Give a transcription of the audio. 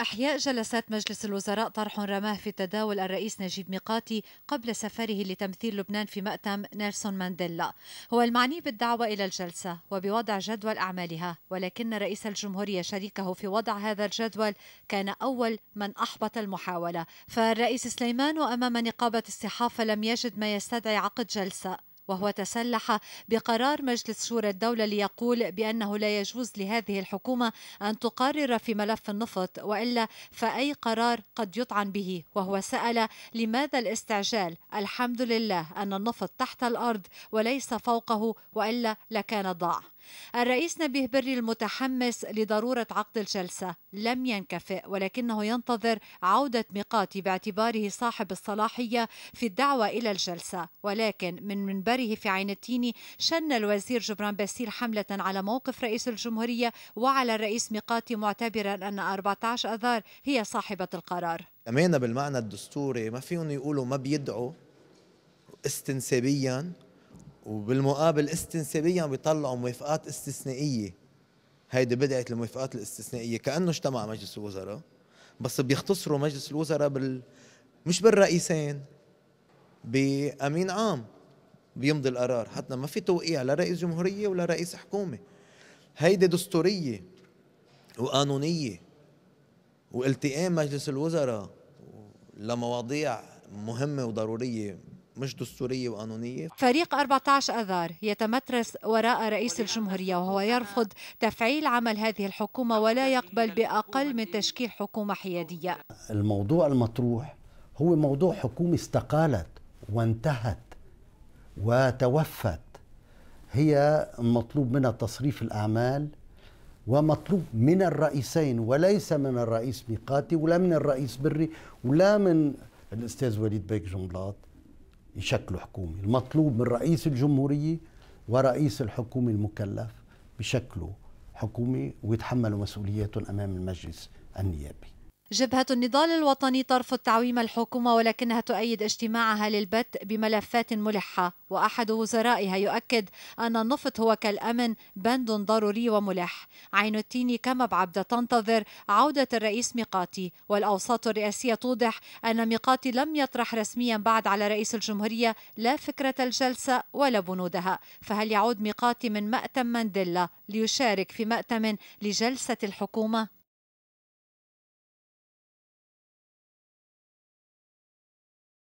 أحياء جلسات مجلس الوزراء طرح رماه في تداول الرئيس نجيب ميقاتي قبل سفره لتمثيل لبنان في مأتم نيلسون مانديلا هو المعني بالدعوة إلى الجلسة وبوضع جدول أعمالها ولكن رئيس الجمهورية شريكه في وضع هذا الجدول كان أول من أحبط المحاولة فالرئيس سليمان أمام نقابة الصحافة لم يجد ما يستدعي عقد جلسة وهو تسلح بقرار مجلس شورى الدولة ليقول بأنه لا يجوز لهذه الحكومة أن تقرر في ملف النفط وإلا فأي قرار قد يطعن به وهو سأل لماذا الاستعجال الحمد لله أن النفط تحت الأرض وليس فوقه وإلا لكان ضاع الرئيس نبيه بري المتحمس لضرورة عقد الجلسة لم ينكفئ ولكنه ينتظر عودة ميقاتي باعتباره صاحب الصلاحية في الدعوة إلى الجلسة ولكن من منبره في عين التين شن الوزير جبران باسيل حملة على موقف رئيس الجمهورية وعلى الرئيس ميقاتي معتبرا أن 14 أذار هي صاحبة القرار أمانة بالمعنى الدستوري ما فيهم يقولوا ما بيدعوا استنسابيا وبالمقابل استنسابيا بيطلعوا موافقات استثنائيه هيدي بدعه الموافقات الاستثنائيه كانه اجتمع مجلس الوزراء بس بيختصروا مجلس الوزراء بال مش بالرئيسين بامين عام بيمضي القرار حتى ما في توقيع لا رئيس جمهوريه ولا رئيس حكومه هيدي دستوريه وقانونيه والتئام مجلس الوزراء لمواضيع مهمه وضروريه مش دستورية وقانونية فريق 14 أذار يتمترس وراء رئيس الجمهورية وهو يرفض تفعيل عمل هذه الحكومة ولا يقبل بأقل من تشكيل حكومة حيادية الموضوع المطروح هو موضوع حكومة استقالت وانتهت وتوفت هي مطلوب منها تصريف الأعمال ومطلوب من الرئيسين وليس من الرئيس ميقاتي ولا من الرئيس بري ولا من الاستاذ وليد بيك جنبلاط يشكلوا حكومه، المطلوب من رئيس الجمهوريه ورئيس الحكومه المكلف بشكله حكومه ويتحملوا مسؤولياتهم امام المجلس النيابي جبهة النضال الوطني ترفض تعويم الحكومة ولكنها تؤيد اجتماعها للبت بملفات ملحة وأحد وزرائها يؤكد أن النفط هو كالأمن بند ضروري وملح عين التين كما بعبدة تنتظر عودة الرئيس ميقاتي والأوساط الرئاسية توضح أن ميقاتي لم يطرح رسميا بعد على رئيس الجمهورية لا فكرة الجلسة ولا بنودها فهل يعود ميقاتي من مأتم مانديلا ليشارك في مأتم لجلسة الحكومة؟